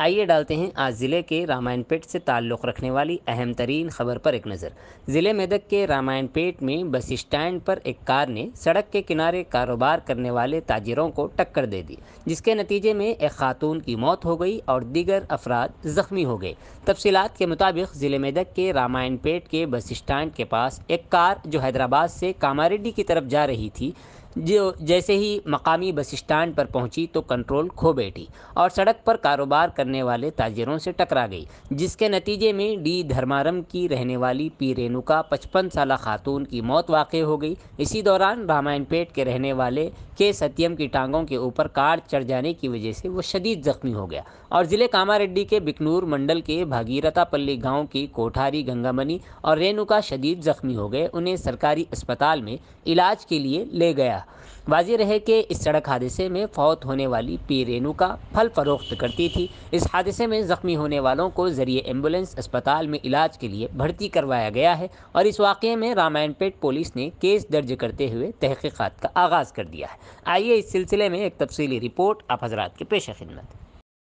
आइए डालते हैं आज ज़िले के रामायणपेट से ताल्लुक़ रखने वाली अहम तरीन खबर पर एक नज़र ज़िले मेदक के रामायणपेट में बस स्टैंड पर एक कार ने सड़क के किनारे कारोबार करने वाले ताजिरों को टक्कर दे दी जिसके नतीजे में एक खातून की मौत हो गई और दीगर अफराद ज़ख्मी हो गए तफसीत के मुताबिक ज़िले मेदक के रामायण के बस स्टैंड के पास एक कार जो हैदराबाद से कामारेडी की तरफ जा रही थी जो जैसे ही मकामी बस स्टैंड पर पहुंची तो कंट्रोल खो बैठी और सड़क पर कारोबार करने वाले ताजिरों से टकरा गई जिसके नतीजे में डी धर्मारम की रहने वाली पी रेणुका पचपन साल खातून की मौत वाक़ हो गई इसी दौरान रामायण पेट के रहने वाले के सत्यम की टांगों के ऊपर कार चढ़ जाने की वजह से वो शदीद ज़ख्मी हो गया और ज़िले कामारेड्डी के बिकनूर मंडल के भागीरथापल्ली गाँव की कोठारी गंगामनी और रेणुका शदीद ज़ख्मी हो गए उन्हें सरकारी अस्पताल में इलाज के लिए ले गया था वाजी रहे कि इस सड़क हादसे में फौत होने वाली पी का फल फरोख्त करती थी इस हादसे में ज़ख्मी होने वालों को ज़रिए एम्बुलेंस अस्पताल में इलाज के लिए भर्ती करवाया गया है और इस वाक़े में रामायणपेट पुलिस ने केस दर्ज करते हुए तहकीक़ात का आगाज़ कर दिया है आइए इस सिलसिले में एक तफसली रिपोर्ट आप हजरात की पेश खिदमत